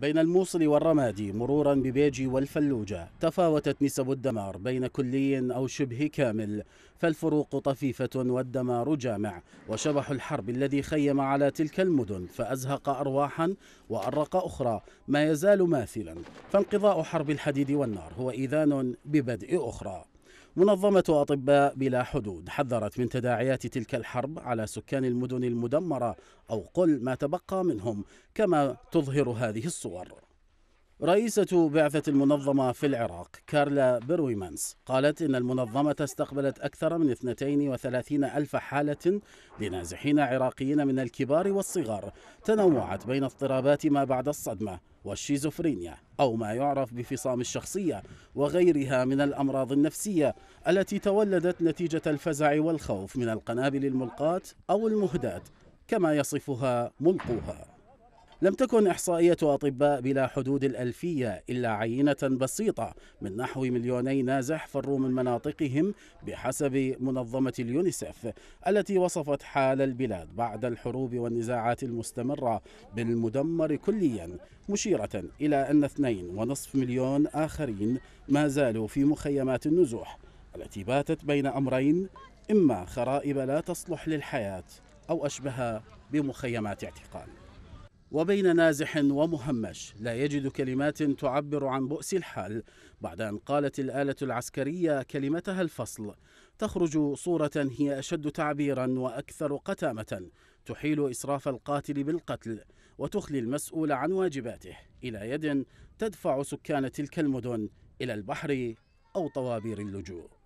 بين الموصل والرمادي مرورا ببيجي والفلوجة تفاوتت نسب الدمار بين كلي أو شبه كامل فالفروق طفيفة والدمار جامع وشبح الحرب الذي خيم على تلك المدن فأزهق أرواحا وأرق أخرى ما يزال ماثلا فانقضاء حرب الحديد والنار هو إذان ببدء أخرى منظمة أطباء بلا حدود حذرت من تداعيات تلك الحرب على سكان المدن المدمرة أو قل ما تبقى منهم كما تظهر هذه الصور رئيسة بعثة المنظمة في العراق كارلا برويمانس قالت إن المنظمة استقبلت أكثر من 32 ألف حالة لنازحين عراقيين من الكبار والصغار تنوعت بين اضطرابات ما بعد الصدمة والشيزوفرينيا أو ما يعرف بفصام الشخصية وغيرها من الأمراض النفسية التي تولدت نتيجة الفزع والخوف من القنابل الملقاة أو المهدات كما يصفها ملقوها لم تكن إحصائية أطباء بلا حدود الألفية إلا عينة بسيطة من نحو مليوني نازح فروا من مناطقهم بحسب منظمة اليونيسف التي وصفت حال البلاد بعد الحروب والنزاعات المستمرة بالمدمر كليا مشيرة إلى أن اثنين ونصف مليون آخرين ما زالوا في مخيمات النزوح التي باتت بين أمرين إما خرائب لا تصلح للحياة أو أشبه بمخيمات اعتقال وبين نازح ومهمش لا يجد كلمات تعبر عن بؤس الحال بعد أن قالت الآلة العسكرية كلمتها الفصل تخرج صورة هي أشد تعبيرا وأكثر قتامة تحيل إسراف القاتل بالقتل وتخلي المسؤول عن واجباته إلى يد تدفع سكان تلك المدن إلى البحر أو طوابير اللجوء